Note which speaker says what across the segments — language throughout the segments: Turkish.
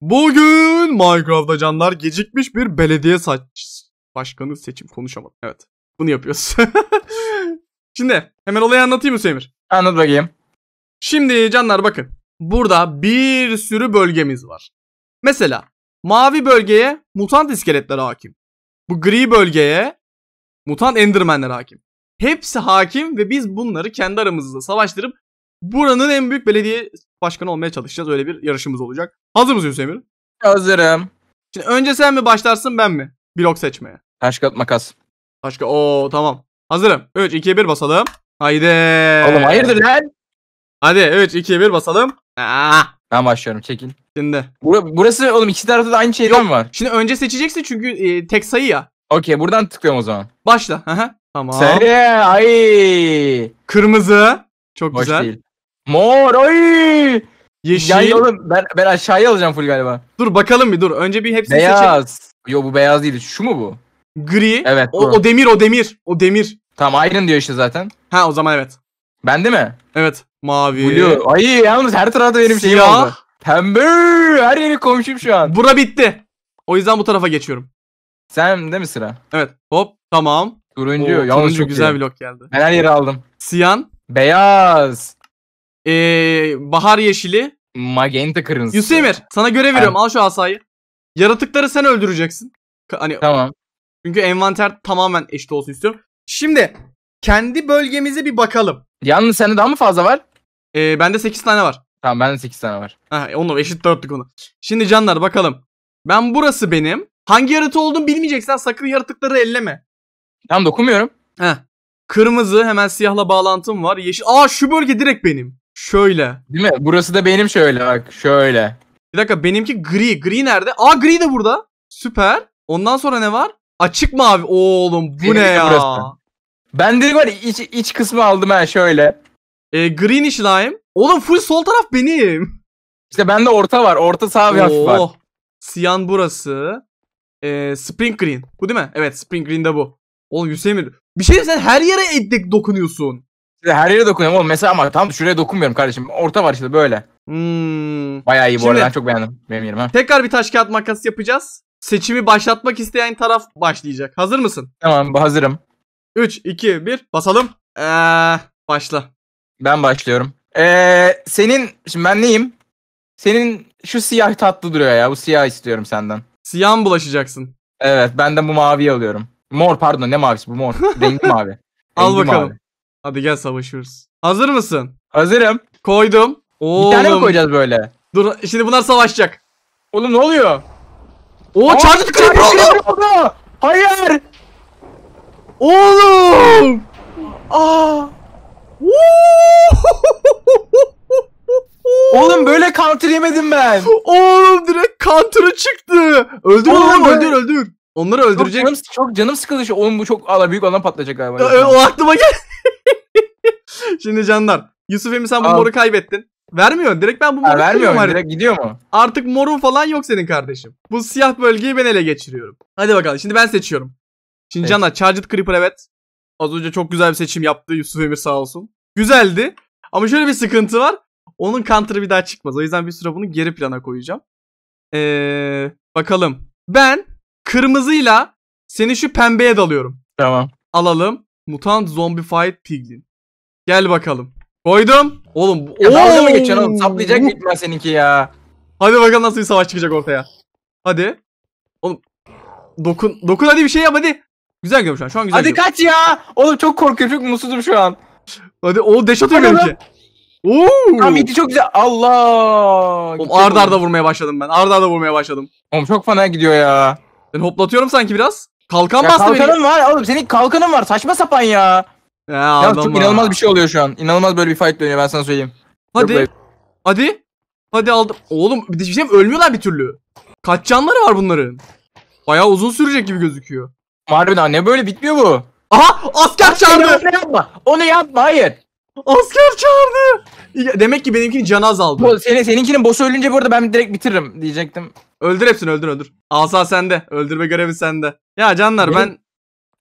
Speaker 1: Bugün Minecraft'ta canlar gecikmiş bir belediye saç başkanı seçim konuşamadım. Evet. Bunu yapıyoruz. Şimdi hemen olayı anlatayım mı Semir? Anlat bakayım. Şimdi canlar bakın. Burada bir sürü bölgemiz var. Mesela mavi bölgeye mutant iskeletler hakim. Bu gri bölgeye mutant endermenler hakim. Hepsi hakim ve biz bunları kendi aramızda savaştırıp buranın en büyük belediye başkanı olmaya çalışacağız. Öyle bir yarışımız olacak. Hazır mısın Hüseyin Hazırım. Şimdi önce sen mi başlarsın ben mi? Blok seçmeye. Taş kağıt makas. Taş kağıt. Oo tamam. Hazırım. 3 2 1 basalım. Haydi. Oğlum hayırdır lan? Hadi 3 2 1 basalım. Aa. Ben başlıyorum çekin. Şimdi. Bur burası oğlum iki tarafta da aynı şeyler mi var? Şimdi önce seçeceksin çünkü e, tek sayı ya. Okey buradan tıklıyorum o zaman. Başla. Aha. Tamam. Sarı. Ee, ay. Kırmızı. Çok Boş güzel. Değil. Mor. Ay. Yeşil. Yani oğlum ben, ben aşağıya alacağım full galiba. Dur bakalım bir dur. Önce bir hepsini Beyaz. seçelim. Yo bu beyaz değil. Şu mu bu? Gri. Evet. O, o demir o demir. O demir. Tamam Iron diyor işte zaten. Ha o zaman evet. ben Bende mi? Evet. Mavi. Blue. Ay yalnız her tarafta benim şeyim Siyah. oldu. Pembe. Her yeri komşum şu an. Bura bitti. O yüzden bu tarafa geçiyorum. Sen de mi sıra? Evet. Hop. Tamam. Turuncu. Oo, yalnız turuncu çok güzel iyi. blok geldi. Ben her yeri aldım. Siyan. Beyaz. Ee, bahar yeşili. Magenta kırmızı. Yusimir sana görev veriyorum al şu asayı. Yaratıkları sen öldüreceksin. Ka- Hani Tamam. çünkü envanter tamamen eşit olsun istiyorum. Şimdi kendi bölgemize bir bakalım. Yalnız sende daha mı fazla var? Ee, bende 8 tane var. Tamam bende 8 tane var. Ha, e, onu eşit dörtlük onu. Şimdi canlar bakalım. Ben burası benim. Hangi yaratı olduğunu bilmeyeceksen sakın yaratıkları elleme. Tamam dokunmuyorum. Heh. Kırmızı hemen siyahla bağlantım var. Yeşil. Aa şu bölge direkt benim. Şöyle. Değil mi? Burası da benim şöyle bak. Şöyle. Bir dakika benimki gri. Gri nerede? Aa gri de burada. Süper. Ondan sonra ne var? Açık mavi. Oğlum bu benim ne ya? Burası. Ben direkt var iç, iç kısmı aldım ha şöyle. E, green greenish lime. Oğlum full sol taraf benim. İşte bende orta var. Orta sağ ve hafif var. Oh. Siyan burası. Ee, spring green. Bu değil mi? Evet spring green de bu. Oğlum Yusemir, bir şey sen her yere etlik dokunuyorsun her yere dokunuyorum oğlum. Mesela ama tam şuraya dokunmuyorum kardeşim. Orta var işte böyle. Hmm. Bayağı iyi bu Şimdi- arada. Ben çok beğendim. Benim yerim Tekrar bir taş kağıt makası yapacağız. Seçimi başlatmak isteyen taraf başlayacak. Hazır mısın? Tamam bu hazırım. 3, 2, 1 basalım. Eee başla. Ben başlıyorum. Ee, senin şimdi ben neyim? Senin şu siyah tatlı duruyor ya. Bu siyah istiyorum senden. Siyah mı bulaşacaksın? Evet benden bu maviyi alıyorum. Mor pardon ne mavisi bu mor. Rengi mavi. Al bakalım. mavi. Hadi gel savaşıyoruz. Hazır mısın? Hazırım. Koydum. Oğlum. Bir tane mi koyacağız böyle? Dur şimdi bunlar savaşacak. Oğlum ne oluyor? Oo çarptı. Creeper Hayır. Oğlum. Aa. Oğlum böyle counter yemedim ben. Oğlum direkt counter'ı çıktı. Öldür oğlum öldür öldür. Onları öldürecek. Çok canım, çok canım sıkıldı. Oğlum bu çok ala büyük alan patlayacak galiba. o aklıma gel. Şimdi Canlar. Yusuf Emi sen bu Al. moru kaybettin. Vermiyorsun. Direkt ben bu moru ha, vermiyorum. Direkt artık. gidiyor mu? Artık morun falan yok senin kardeşim. Bu siyah bölgeyi ben ele geçiriyorum. Hadi bakalım. Şimdi ben seçiyorum. Şimdi evet. Canlar Charged Creeper evet. Az önce çok güzel bir seçim yaptı Yusuf Emir sağ olsun. Güzeldi. Ama şöyle bir sıkıntı var. Onun counter'ı bir daha çıkmaz. O yüzden bir süre bunu geri plana koyacağım. Ee, bakalım. Ben kırmızıyla seni şu pembeye dalıyorum. Tamam. Alalım. Mutant Fight Piglin. Gel bakalım. Koydum. Oğlum. Ya dalga mı geçiyorsun oğlum? Saplayacak mı gitmez seninki ya? Hadi bakalım nasıl bir savaş çıkacak ortaya. Hadi. Oğlum. Dokun. Dokun hadi bir şey yap hadi. Güzel gidiyorum şu an. Şu an güzel Hadi gidiyorum. kaç ya. Oğlum çok korkuyorum. Çok mutsuzum şu an. Hadi oğlum deş atıyorum ki. Oo. Tamam iti çok güzel. Allah. Oğlum Gideceğim arda arda vurmaya başladım ben. Arda arda vurmaya başladım. Oğlum çok fena gidiyor ya. Ben hoplatıyorum sanki biraz. Kalkan Ya bastı beni. kalkanın var oğlum senin kalkanın var saçma sapan ya. Ya, ya çok inanılmaz bir şey oluyor şu an. İnanılmaz böyle bir fight dönüyor ben sana söyleyeyim. Hadi. Hadi. Hadi aldım. Oğlum bir şey mi? ölmüyorlar bir türlü. Kaç canları var bunların? Baya uzun sürecek gibi gözüküyor. Harbiden ne böyle bitmiyor bu? Aha asker çağırdı. Onu yapma. Onu yapma hayır. Asker çağırdı. Demek ki benimkinin canı azaldı. Bu, senin, seninkinin boss'u ölünce burada ben direkt bitiririm diyecektim. Öldür hepsini öldür öldür. Asa sende. Öldürme görevi sende. Ya canlar Benim ben...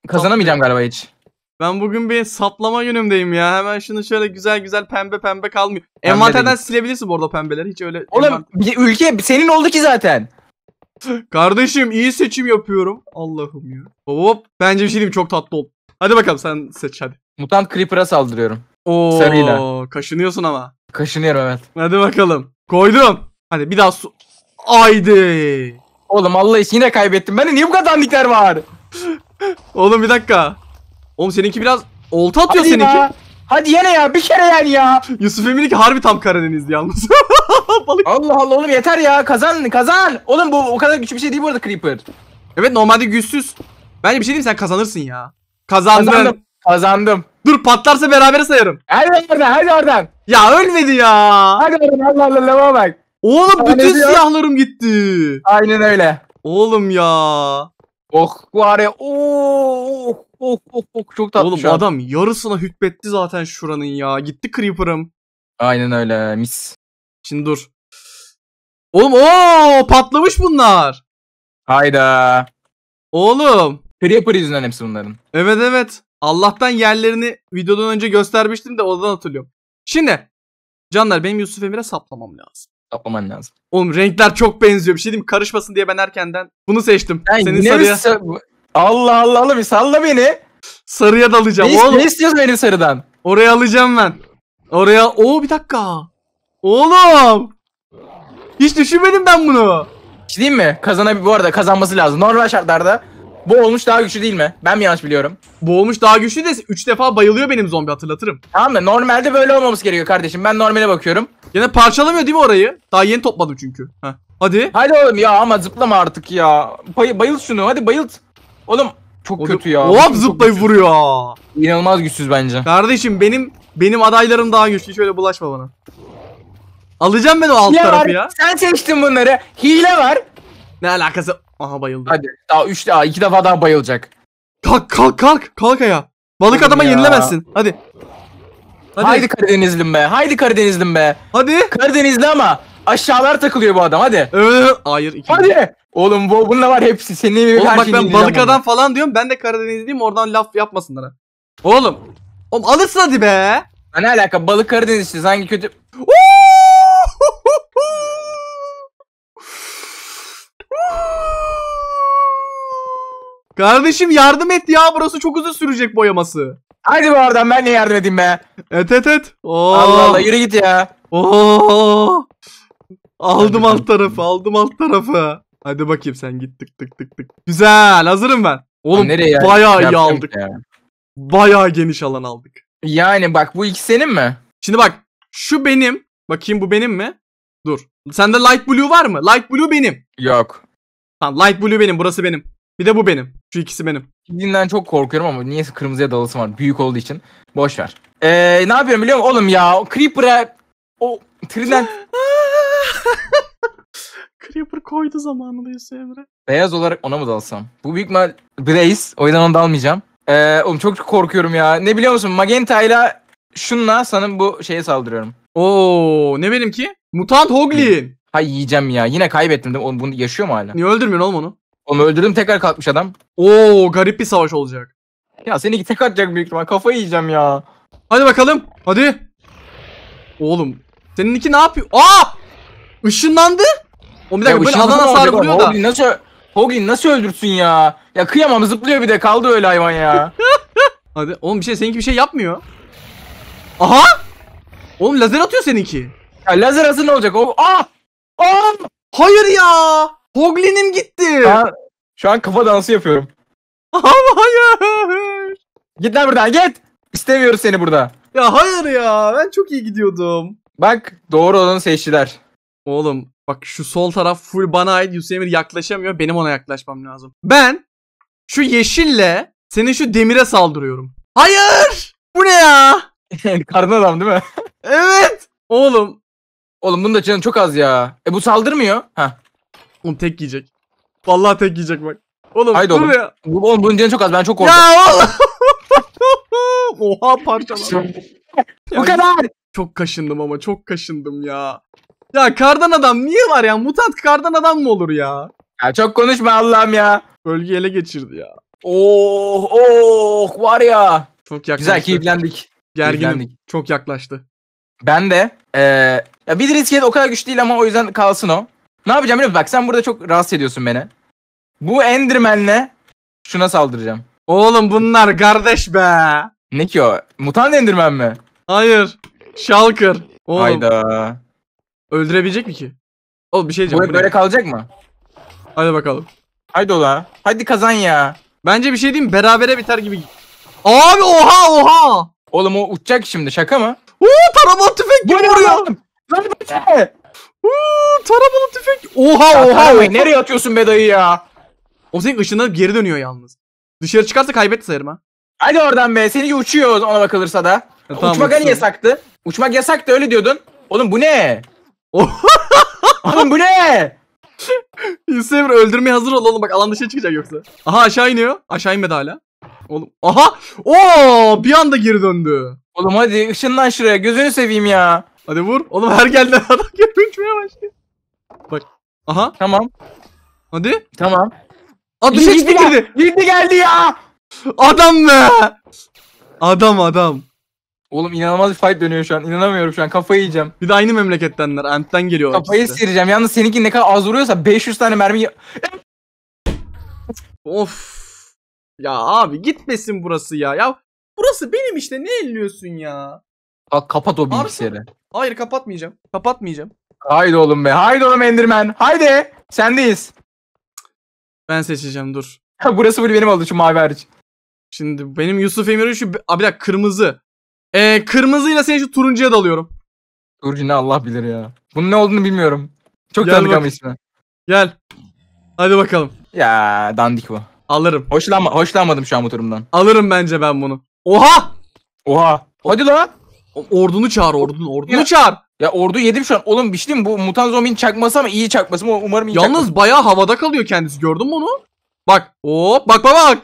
Speaker 1: Kazanamayacağım galiba hiç. Ben bugün bir saplama günümdeyim ya. Hemen şunu şöyle güzel güzel pembe pembe kalmıyor. Pembe Envanterden silebilirsin burada pembeleri. Hiç öyle... Oğlum bir ülke senin oldu ki zaten. Kardeşim iyi seçim yapıyorum. Allah'ım ya. Hop. Bence bir şey diyeyim çok tatlı ol. Hadi bakalım sen seç hadi. Mutant Creeper'a saldırıyorum. Oo, Sarıyla. kaşınıyorsun ama. Kaşınıyorum evet. Hadi bakalım. Koydum. Hadi bir daha su... Haydi. Oğlum Allah için yine kaybettim. Bende niye bu kadar dandikler var? Oğlum bir dakika. Oğlum seninki biraz olta atıyor Hadi seninki. Ya. Hadi yene ya bir kere yani ya. Yusuf Emin'inki harbi tam Karadeniz'di yalnız. Balık. Allah Allah oğlum yeter ya kazan kazan. Oğlum bu o kadar güçlü bir şey değil bu arada Creeper. Evet normalde güçsüz. Bence bir şey diyeyim sen kazanırsın ya. Kazandın. Kazandım. Kazandım. Dur patlarsa beraber sayarım. Hadi oradan hadi oradan. Ya ölmedi ya. Hadi oradan Allah Allah lava bak. Oğlum Sana bütün silahlarım gitti. Aynen öyle. Oğlum ya. Oh var ya. Oh. Oh oh oh çok tatlı Oğlum adam yarısına hükmetti zaten şuranın ya. Gitti Creeper'ım. Aynen öyle mis. Şimdi dur. Oğlum o patlamış bunlar. Hayda. Oğlum. Creeper yüzünden hepsi bunların. Evet evet. Allah'tan yerlerini videodan önce göstermiştim de oradan hatırlıyorum. Şimdi. Canlar benim Yusuf Emir'e saplamam lazım. Saplaman lazım. Oğlum renkler çok benziyor. Bir şey diyeyim mi? karışmasın diye ben erkenden bunu seçtim. Yani Senin sarıya... Allah Allah Allah bir salla beni. Sarıya dalacağım ne, oğlum. Ne istiyorsun benim sarıdan? Oraya alacağım ben. Oraya o bir dakika. Oğlum. Hiç düşünmedim ben bunu. Hiç şey değil mi? Kazana bu arada kazanması lazım. Normal şartlarda bu olmuş daha güçlü değil mi? Ben mi yanlış biliyorum? Bu olmuş daha güçlü de 3 defa bayılıyor benim zombi hatırlatırım. Tamam da normalde böyle olmamız gerekiyor kardeşim. Ben normale bakıyorum. Yine parçalamıyor değil mi orayı? Daha yeni topladım çünkü. Heh. Hadi. Hadi oğlum ya ama zıplama artık ya. Bay bayıl şunu hadi bayılt. Oğlum çok Oğlum, kötü ya. Oğlum zıplayıp vuruyor. İnanılmaz güçsüz bence. Kardeşim benim benim adaylarım daha güçlü. Şöyle bulaşma bana. Alacağım ben o alt Hile tarafı var. ya. Sen seçtin bunları. Hile var. Ne alakası? Aha bayıldı. Hadi daha 3 daha 2 defa daha bayılacak. Kalk kalk kalk. Kalk ayağa. Balık adama ya. yenilemezsin. Hadi. Hadi. Haydi Karadenizlim be. Haydi Karadenizlim be. Hadi. Karadenizli ama Aşağılar takılıyor bu adam hadi. Hayır. Hadi. Oğlum bu, bununla var hepsi. Senin Oğlum her bak ben balık adam falan diyorum. Ben de Karadenizliyim oradan laf yapmasınlar. Oğlum. Oğlum alırsın hadi be. Ha, Ne alaka balık Karadenizli hangi kötü... Kardeşim yardım et ya burası çok uzun sürecek boyaması. Hadi bu oradan ben de yardım edeyim be. Et et et. Oo. Allah Allah yürü git ya. Oo. Aldım alt tarafı aldım alt tarafı. Hadi bakayım sen git tık tık tık tık. Güzel hazırım ben. Oğlum Nereye bayağı iyi aldık. ya. Bayağı geniş alan aldık. Yani bak bu iki senin mi? Şimdi bak şu benim. Bakayım bu benim mi? Dur. Sende light blue var mı? Light blue benim. Yok. Tamam light blue benim burası benim. Bir de bu benim. Şu ikisi benim. Dinden çok korkuyorum ama niyeyse kırmızıya dalasım var. Büyük olduğu için. Boş ver. Ee, ne yapıyorum biliyor musun? Oğlum ya o Creeper'a o Trident Creeper koydu zamanında Yusuf Emre. Beyaz olarak ona mı dalsam? Bu büyük mal Blaze. O yüzden ona dalmayacağım. Ee, oğlum çok korkuyorum ya. Ne biliyor musun? Magenta ile şunla sanırım bu şeye saldırıyorum. Oo ne benimki? Mutant Hoglin. Hay yiyeceğim ya. Yine kaybettim. değil Oğlum bunu yaşıyor mu hala? Niye öldürmüyorsun oğlum onu? Oğlum öldürdüm tekrar kalkmış adam. Oo garip bir savaş olacak. Ya seni tek atacak büyük ihtimal. Kafayı yiyeceğim ya. Hadi bakalım. Hadi. Oğlum. Seninki ne yapıyor? Aa! Işınlandı. O bir dakika böyle ışınlandı adam vuruyor da. Hoglin nasıl, Hoglin nasıl öldürsün ya? Ya kıyamam zıplıyor bir de kaldı öyle hayvan ya. Hadi oğlum bir şey seninki bir şey yapmıyor. Aha! Oğlum lazer atıyor seninki. Ya lazer asıl ne olacak? oğlum? ah! Ah! Hayır ya! Hoglin'im gitti. Ha, şu an kafa dansı yapıyorum. Ama hayır. Git lan buradan git. İstemiyoruz seni burada. Ya hayır ya. Ben çok iyi gidiyordum. Bak doğru olanı seçtiler. Oğlum bak şu sol taraf full bana ait. Yusuf Emir yaklaşamıyor. Benim ona yaklaşmam lazım. Ben şu yeşille senin şu demire saldırıyorum. Hayır! Bu ne ya? Karın adam değil mi? evet. Oğlum. Oğlum bunun da canı çok az ya. E bu saldırmıyor. Ha. Oğlum tek yiyecek. Vallahi tek yiyecek bak. Oğlum Haydi oğlum. ya. Bu, oğlum bunun canı çok az. Ben çok korktum. Ya oğlum. Oha parçalar. bu kadar. Çok kaşındım ama çok kaşındım ya. Ya kardan adam niye var ya? Mutant kardan adam mı olur ya? Ya çok konuşma Allah'ım ya. Bölgeyi ele geçirdi ya. Oh oh var ya. Çok yaklaştı. Güzel keyiflendik. Gerginim. Keyiflendik. Çok yaklaştı. Ben de. Ee, ya bir risket o kadar güçlü değil ama o yüzden kalsın o. Ne yapacağım biliyor musun? Bak sen burada çok rahatsız ediyorsun beni. Bu Enderman'le şuna saldıracağım. Oğlum bunlar kardeş be. Ne ki o? Mutant Enderman mi? Hayır. Shulker. Oğlum. Hayda. Öldürebilecek mi ki? Oğlum bir şey diyeceğim. Bu buraya. böyle kalacak mı? Hadi bakalım. Haydi ola. Hadi kazan ya. Bence bir şey diyeyim berabere biter gibi. Abi oha oha. Oğlum o uçacak şimdi şaka mı? Oo taramalı tüfek gibi vuruyor. Lan bu Oo taramalı tüfek. Oha oha. Oha oha. nereye atıyorsun be dayı ya? O senin ışınlanıp geri dönüyor yalnız. Dışarı çıkarsa kaybetti sayarım ha. Hadi oradan be. seni uçuyor ona bakılırsa da. tamam, Uçmak hani uçuyorum. yasaktı? Uçmak yasaktı öyle diyordun. Oğlum bu ne? Oğlum bu ne? Yusuf öldürmeye hazır ol oğlum bak alan dışına çıkacak yoksa. Aha aşağı iniyor. Aşağı inmedi hala. Oğlum aha! Oo bir anda geri döndü. Oğlum hadi ışınlan şuraya gözünü seveyim ya. Hadi vur. Oğlum her geldi. adam geri uçmaya Bak. Aha. Tamam. Hadi. Tamam. Adı şey girdi. Girdi geldi ya. Adam be. Adam adam. Oğlum inanılmaz bir fight dönüyor şu an. İnanamıyorum şu an. Kafayı yiyeceğim. Bir de aynı memlekettenler. Ant'ten geliyor Kafayı işte. sıyıracağım. Yalnız seninki ne kadar az vuruyorsa 500 tane mermi... of. Ya abi gitmesin burası ya. Ya burası benim işte. Ne elliyorsun ya? Bak kapat o bilgisayarı. Hayır kapatmayacağım. Kapatmayacağım. Haydi oğlum be. Haydi oğlum Enderman. Haydi. Sendeyiz. Ben seçeceğim dur. burası full benim oldu şu mavi hariç. Şimdi benim Yusuf Emir'in şu... Abi bir dakika kırmızı. Ee, kırmızıyla seni şu turuncuya dalıyorum. Turuncu ne Allah bilir ya. Bunun ne olduğunu bilmiyorum. Çok Gel tanıdık ama ismi. Gel. Hadi bakalım. Ya dandik bu. Alırım. Hoşlanma, hoşlanmadım şu an bu durumdan. Alırım bence ben bunu. Oha! Oha. Hadi lan. Ordunu çağır ordunu. Ordunu Ya. çağır. Ya ordu yedim şu an. Oğlum bir şey bu mutant zombinin çakması ama iyi çakması. Umarım iyi çakması. Yalnız bayağı havada kalıyor kendisi. Gördün mü onu? Bak. Hop bak bak bak.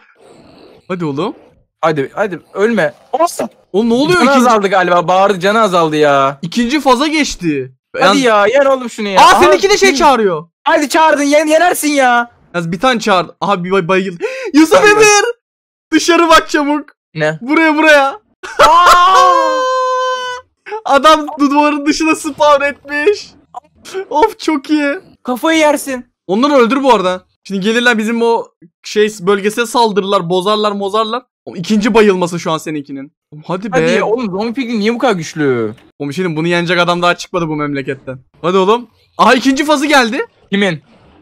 Speaker 1: Hadi oğlum. Hadi hadi ölme. Olsun. Oğlum ne oluyor? Canı azaldı galiba. Bağırdı canı azaldı ya. İkinci faza geçti. Hadi Yalnız... ya yen oğlum şunu ya. Aa, Aha, seninki de şey çağırıyor. Hadi çağırdın yen, yenersin ya. Yalnız bir tane çağır. Aha bir bay bayıl. Yusuf Emir. Dışarı bak çabuk. Ne? Buraya buraya. Adam duvarın dışına spawn etmiş. of çok iyi. Kafayı yersin. Onları öldür bu arada. Şimdi gelirler bizim o şey bölgesine saldırırlar, bozarlar, mozarlar. İkinci bayılması şu an seninkinin. Oğlum hadi be. Hadi oğlum zombie niye bu kadar güçlü? Oğlum şimdi şey bunu yenecek adam daha çıkmadı bu memleketten. Hadi oğlum. Aha ikinci fazı geldi. Kimin?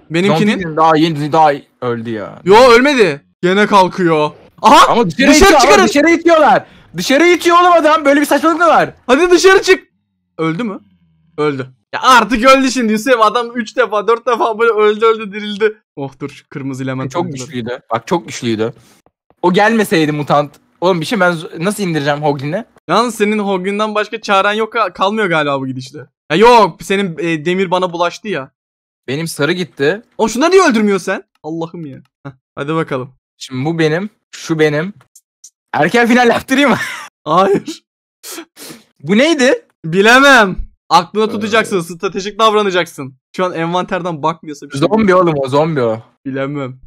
Speaker 1: Benimkinin. daha yeni daha öldü ya. Yo ölmedi. Gene kalkıyor. Aha ama dışarı, dışarı çıkarın. dışarı itiyorlar. Dışarı itiyor oğlum adam. Böyle bir saçmalık mı var? Hadi dışarı çık. Öldü mü? Öldü. Ya artık öldü şimdi Yusuf adam 3 defa 4 defa böyle öldü öldü dirildi. Oh dur kırmızı e, element. Çok güçlüydü. Bak çok güçlüydü. O gelmeseydi mutant. Oğlum bir şey ben nasıl indireceğim Hoglin'i? Yalnız senin Hoglin'den başka çaren yok kalmıyor galiba bu gidişle. Ya yok senin e, demir bana bulaştı ya. Benim sarı gitti. O şunları niye öldürmüyor sen? Allah'ım ya. Heh, hadi bakalım. Şimdi bu benim. Şu benim. Erken final yaptırayım mı? Hayır. bu neydi? Bilemem. Aklına ee. tutacaksın. Stratejik davranacaksın. Şu an envanterden bakmıyorsa. Bir şey zombi oğlum o zombi o. Bilemem.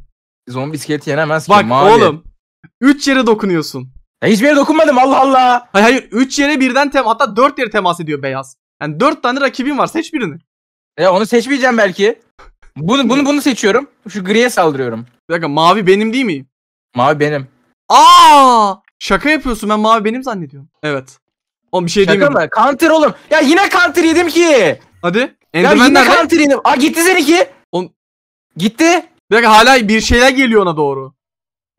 Speaker 1: Zombi iskeleti yenemez ki. Bak oğlum 3 yere dokunuyorsun. Ya e, hiçbir yere dokunmadım Allah Allah. Hayır hayır 3 yere birden tem hatta 4 yere temas ediyor beyaz. Yani 4 tane rakibin var seç birini. E onu seçmeyeceğim belki. Bunu bunu bunu seçiyorum. Şu griye saldırıyorum. Bir dakika mavi benim değil mi? Mavi benim. Aa! Şaka yapıyorsun ben mavi benim zannediyorum. Evet. Oğlum bir şey değil mi? Şaka mı? Counter oğlum. Ya yine counter yedim ki. Hadi. Enderman ya yine nerede? counter yedim. Aa gitti seninki. On... Gitti. Bir dakika hala bir şeyler geliyor ona doğru.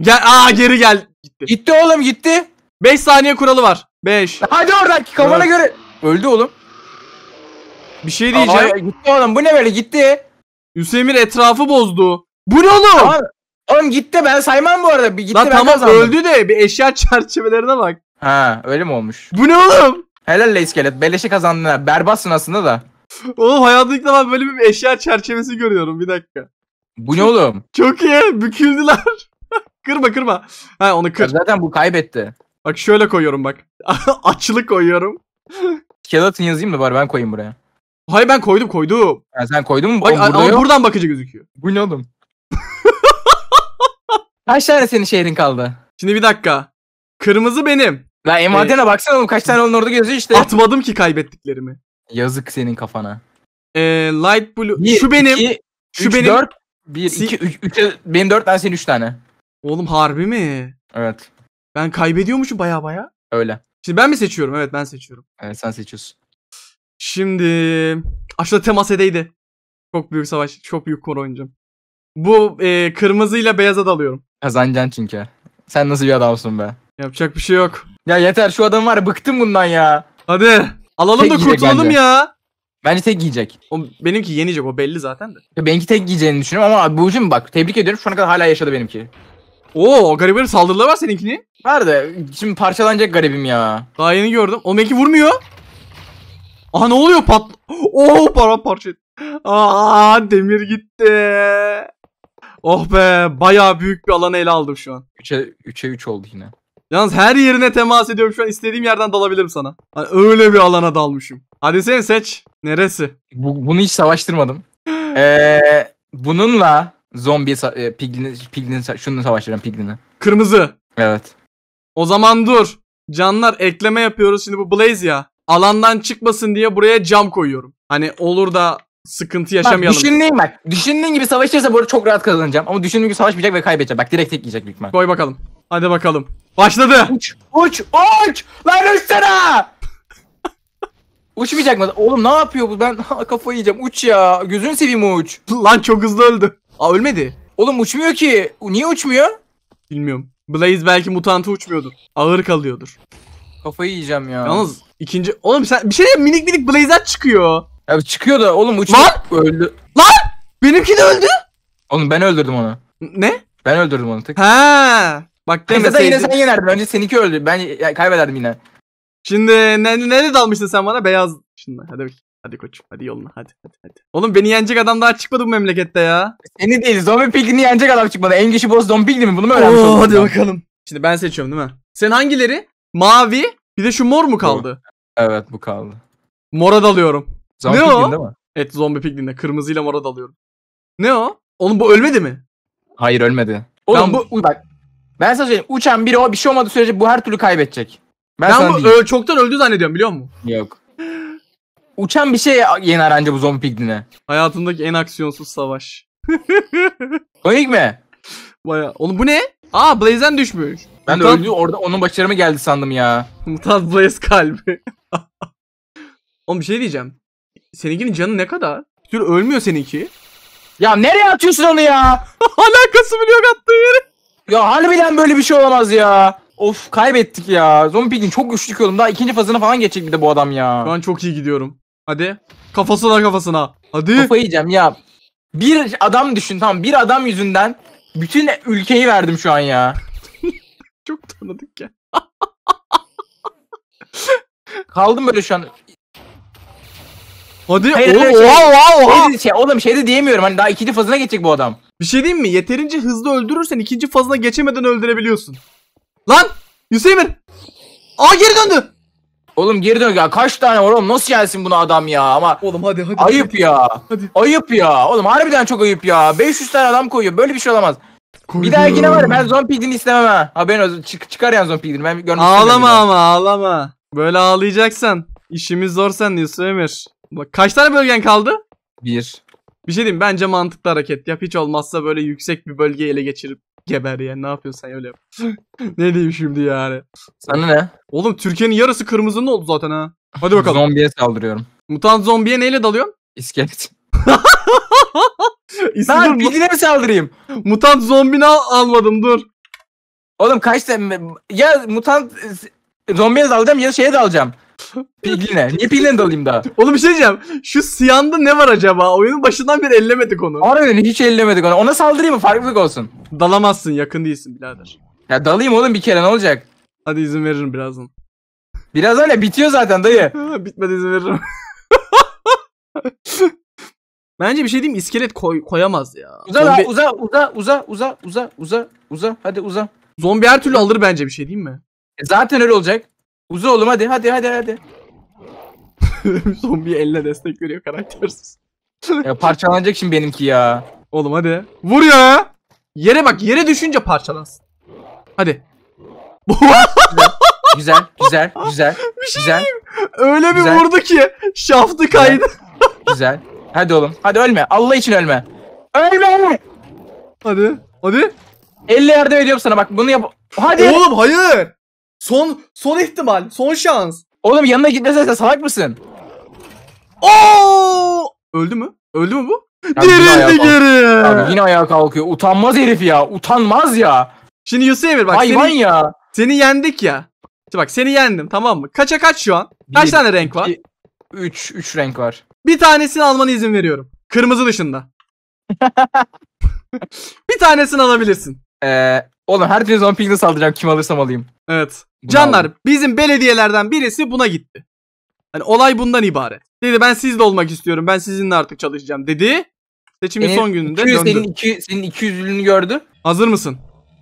Speaker 1: Gel aa geri gel. Gitti. Gitti oğlum gitti. 5 saniye kuralı var. 5. Hadi oradan kafana göre. Öldü oğlum. Bir şey diyeceğim. Aa, gitti oğlum bu ne böyle gitti. Hüsemir etrafı bozdu. Bu ne oğlum? Tamam. Oğlum gitti ben saymam bu arada. Bir gitti Lan ben tamam kazandım. öldü de bir eşya çerçevelerine bak. Ha öyle mi olmuş? Bu ne oğlum? Helal le iskelet. Beleşe kazandın ha. Berbatsın aslında da. Oğlum hayatımda ilk defa böyle bir eşya çerçevesi görüyorum. Bir dakika. Bu ne oğlum? Çok iyi. Büküldüler. Kırma kırma. Ha onu kır. Ya zaten bu kaybetti. Bak şöyle koyuyorum bak. Açılı koyuyorum. Skeleton yazayım mı bari ben koyayım buraya. Hayır ben koydum koydum. Ya sen koydun mu? Bak ama yok. buradan bakıcı gözüküyor. Bu ne oğlum? Kaç tane senin şehrin kaldı? Şimdi bir dakika. Kırmızı benim. La emadene ee, baksana oğlum kaç tane onun orada gözü işte. Atmadım ki kaybettiklerimi. Yazık senin kafana. Ee, light blue. Bir, şu benim. Iki, şu üç, benim. Dört, bir, si iki, üç, üç, benim dört tane senin üç tane. Oğlum harbi mi? Evet. Ben kaybediyormuşum baya baya. Öyle. Şimdi ben mi seçiyorum? Evet ben seçiyorum. Evet sen seçiyorsun. Şimdi aşağıda temas edeydi. Çok büyük savaş, çok büyük konu oynayacağım. Bu e, kırmızıyla beyaza dalıyorum. Kazanacaksın çünkü. Sen nasıl bir adamsın be? Yapacak bir şey yok. Ya yeter şu adam var bıktım bundan ya. Hadi alalım Tek da kurtulalım bence. ya. Bence tek giyecek. O, benimki yenecek o belli zaten de. Ya benimki tek giyeceğini düşünüyorum ama Burcu'm bak tebrik ediyorum şu ana kadar hala yaşadı benimki. Oo gariblerin saldırıları var seninkini. Nerede? Şimdi parçalanacak garibim ya. Daha yeni gördüm. O Meki vurmuyor. Aha ne oluyor pat? Oo oh, para parça. Aa demir gitti. Oh be bayağı büyük bir alanı ele aldım şu an. 3'e 3'e 3 oldu yine. Yalnız her yerine temas ediyorum şu an istediğim yerden dalabilirim sana. Hani öyle bir alana dalmışım. Hadi sen seç. Neresi? Bu, bunu hiç savaştırmadım. Ee, bununla Zombiye sa- e, piglini, piglini, sa- şunu savaştıracağım piglini. Kırmızı. Evet. O zaman dur. Canlar ekleme yapıyoruz şimdi bu Blaze ya. Alandan çıkmasın diye buraya cam koyuyorum. Hani olur da sıkıntı yaşamayalım. Bak düşündüğün bak. Düşündüğün gibi savaşırsa burada çok rahat kazanacağım. Ama düşündüğün gibi savaşmayacak ve kaybedecek. Bak direkt tek yiyecek büyük Koy bakalım. Hadi bakalım. Başladı. Uç, uç, uç! Lan uçsana! Uçmayacak mı? Oğlum ne yapıyor bu? Ben kafayı yiyeceğim. Uç ya. Gözünü seveyim uç. Lan çok hızlı öldü. Aa ölmedi. Oğlum uçmuyor ki. Niye uçmuyor? Bilmiyorum. Blaze belki mutanta uçmuyordur. Ağır kalıyordur. Kafayı yiyeceğim ya. Yalnız ikinci... Oğlum sen bir şey yap, minik minik blazer çıkıyor. Ya çıkıyor da oğlum uçmuyor. Lan! Öldü. Lan! Benimki de öldü. Oğlum ben öldürdüm onu. Ne? Ben öldürdüm onu tek. Ha. Bak demeseydin. Yine sen yenerdin. Önce seninki öldü. Ben kaybederdim yine. Şimdi ne, ne, ne dalmıştın sen bana? Beyaz. Şimdi hadi bakayım. Hadi koçum hadi yoluna hadi hadi hadi. Oğlum beni yenecek adam daha çıkmadı bu memlekette ya. Seni değil Zombie pigini yenecek adam çıkmadı. En güçlü boss Zombie pigini mi bunu mu öğrenmiş Oo, Hadi ben? bakalım. Şimdi ben seçiyorum değil mi? Sen hangileri? Mavi bir de şu mor mu kaldı? Evet bu kaldı. Mora dalıyorum. Zombi ne o? Değil mi? Evet Zombie piglinde kırmızıyla mora dalıyorum. Ne o? Oğlum bu ölmedi mi? Hayır ölmedi. Oğlum ben bu, bak ben sana söyleyeyim uçan biri o bir şey olmadığı sürece bu her türlü kaybedecek. Ben, ben bu ö, çoktan öldü zannediyorum biliyor musun? Yok uçan bir şey yener anca bu zombi piglini. Hayatındaki en aksiyonsuz savaş. Komik mi? Baya. Oğlum bu ne? Aa Blaze'den düşmüş. Ben Mutant... de öldü orada onun başarımı geldi sandım ya. Mutant Blaze kalbi. Oğlum bir şey diyeceğim. Seninkinin canı ne kadar? Bir türlü ölmüyor seninki. Ya nereye atıyorsun onu ya? Alakası bile yok attığı yere. Ya harbiden böyle bir şey olamaz ya. Of kaybettik ya. Zombie Pig'in çok güçlü oğlum. Daha ikinci fazına falan geçecek bir de bu adam ya. Şu an çok iyi gidiyorum. Hadi. Kafasına kafasına. Hadi. Kafa yiyeceğim ya. Bir adam düşün tamam bir adam yüzünden bütün ülkeyi verdim şu an ya. Çok tanıdık ya. Kaldım böyle şu an. Hadi. Hayır, oha, şey, oha, oha. Şey, şey, oğlum şey de diyemiyorum hani daha ikinci fazına geçecek bu adam. Bir şey diyeyim mi? Yeterince hızlı öldürürsen ikinci fazına geçemeden öldürebiliyorsun. Lan! Hüseyin! Aa geri döndü! Oğlum geri dön ya. Kaç tane var oğlum? Nasıl yensin bunu adam ya? Ama Oğlum hadi hadi. ayıp hadi. ya. Hadi. Ayıp ya. Oğlum harbiden çok ayıp ya. 500 tane adam koyuyor. Böyle bir şey olamaz. Bir daha yine var Ben ben zombidini istemem ha. Haberin olsun. Çık, çıkar yani zombidini. Ben görmüştüm. Ağlama ama ağlama. Böyle ağlayacaksan. İşimiz zor sen diyorsun Emir. Bak kaç tane bölgen kaldı? Bir. Bir şey diyeyim bence mantıklı hareket yap. Hiç olmazsa böyle yüksek bir bölgeyi ele geçirip Geber ya ne sen öyle ne diyeyim şimdi yani. Sana ne? Oğlum Türkiye'nin yarısı kırmızı ne oldu zaten ha. Hadi bakalım. Zombiye saldırıyorum. Mutant zombiye neyle dalıyorsun? İskelet. ben bilgine mi saldırayım? Mutant zombini al almadım dur. Oğlum kaç tane ya mutant e, zombiye dalacağım ya şeye dalacağım. Pigline. Niye pigline dalayım daha? Oğlum bir şey diyeceğim. Şu siyanda ne var acaba? Oyunun başından beri ellemedik onu. Harbiden hiç ellemedik onu. Ona saldırayım mı? Farklılık olsun. Dalamazsın yakın değilsin birader. Ya dalayım oğlum bir kere ne olacak? Hadi izin veririm birazdan. Birazdan ne bitiyor zaten dayı. Bitmedi izin veririm. Bence bir şey diyeyim iskelet koy, koyamaz ya. Uza Zombi... uza uza uza uza uza uza uza hadi uza. Zombi her türlü alır bence bir şey değil mi? E zaten öyle olacak. Uza oğlum hadi hadi hadi hadi. Zombi elle destek veriyor karaktersiz. ya parçalanacak şimdi benimki ya. Oğlum hadi. Vur ya. Yere bak yere düşünce parçalansın. Hadi. güzel, güzel, güzel. Bir şey güzel. Öyle bir güzel. vurdu ki şaftı kaydı. güzel. Hadi oğlum. Hadi ölme. Allah için ölme. Ölme. Hadi. Hadi. 50 yardım ediyorum sana bak. Bunu yap. Hadi. Oğlum hayır. Son son ihtimal. Son şans. Oğlum yanına gitmesen sen salak mısın? Oo! Öldü mü? Öldü mü bu? Gerildi geri. Abi yine ayağa kalkıyor. Utanmaz herif ya. Utanmaz ya. Şimdi Yusuf Emir bak. Hayvan seni, ya. Seni yendik ya. İşte bak seni yendim tamam mı? Kaça kaç şu an? Kaç Bir, tane renk var? 3 3 renk var. Bir tanesini almana izin veriyorum. Kırmızı dışında. bir tanesini alabilirsin. Ee, oğlum her türlü zaman pingde saldıracağım. Kim alırsam alayım. Evet. Bunu Canlar aldım. bizim belediyelerden birisi buna gitti. Hani olay bundan ibaret. Dedi ben sizle olmak istiyorum. Ben sizinle artık çalışacağım dedi. Seçimin Senin son gününde 200, döndü. Senin, iki, senin 200'lüğünü gördü. Hazır mısın?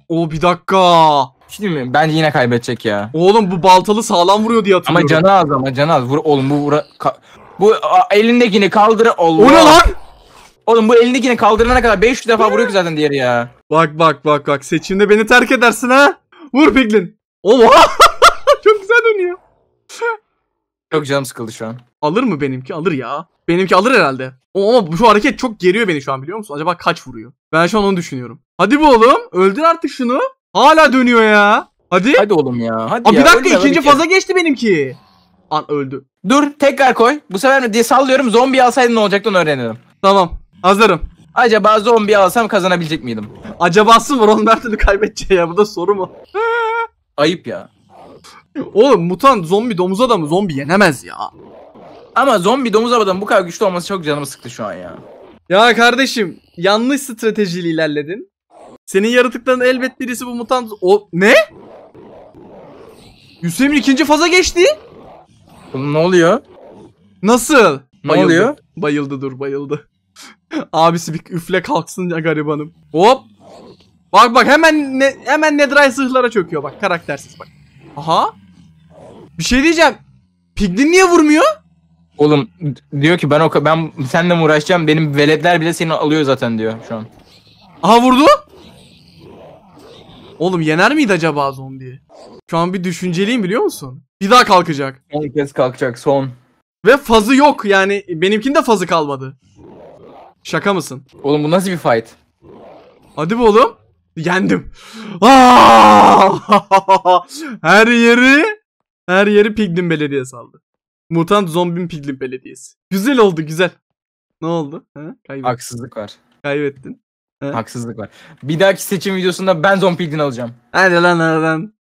Speaker 1: O bir dakika. Şimdi şey mi? Bence yine kaybedecek ya. Oğlum bu baltalı sağlam vuruyor diye Ama canı az ama canı az. Vur oğlum bu vura... ka- bu a, elindekini kaldır oğlum. O ne lan? Oğlum bu elindekini kaldırana kadar 500 defa vuruyor ki zaten diğeri ya. Bak bak bak bak seçimde beni terk edersin ha. Vur Piglin. Oha. Çok canım sıkıldı şu an. Alır mı benimki? Alır ya. Benimki alır herhalde. O, ama şu hareket çok geriyor beni şu an biliyor musun? Acaba kaç vuruyor? Ben şu an onu düşünüyorum. Hadi be oğlum. Öldür artık şunu. Hala dönüyor ya. Hadi. Hadi oğlum ya. Hadi Aa, ya. bir dakika ölme, ikinci faza geçti benimki. An öldü. Dur tekrar koy. Bu sefer mi diye sallıyorum. Zombi alsaydın ne olacaktı onu öğrenelim. Tamam. Hazırım. Acaba zombi alsam kazanabilecek miydim? Acabası var onun her türlü kaybedeceği ya. Bu da soru mu? Ayıp ya. Oğlum mutan zombi domuz adamı zombi yenemez ya. Ama zombi domuz adamın bu kadar güçlü olması çok canımı sıktı şu an ya. Ya kardeşim yanlış stratejiyle ilerledin. Senin yaratıkların elbet birisi bu mutant... O ne? Hüseyin ikinci faza geçti. Oğlum ne oluyor? Nasıl? Ne bayıldı. oluyor? Bayıldı dur bayıldı. Abisi bir üfle kalksın ya garibanım. Hop. Bak bak hemen ne, hemen Nedray zırhlara çöküyor bak karaktersiz bak. Aha. Bir şey diyeceğim. Piglin niye vurmuyor? Oğlum diyor ki ben o ben seninle mi uğraşacağım? Benim veletler bile seni alıyor zaten diyor şu an. Aha vurdu. Oğlum yener miydi acaba zombiyi? Şu an bir düşünceliyim biliyor musun? Bir daha kalkacak. Son kez kalkacak son. Ve fazı yok yani benimkinde fazı kalmadı. Şaka mısın? Oğlum bu nasıl bir fight? Hadi be oğlum. Yendim. Her yeri her yeri Piglin belediyesi aldı. Mutant Zombin Piglin Belediyesi. Güzel oldu güzel. Ne oldu? Ha? Haksızlık var. Kaybettin. Ha? Haksızlık var. Bir dahaki seçim videosunda ben Zompiglin alacağım. Hadi lan hadi lan.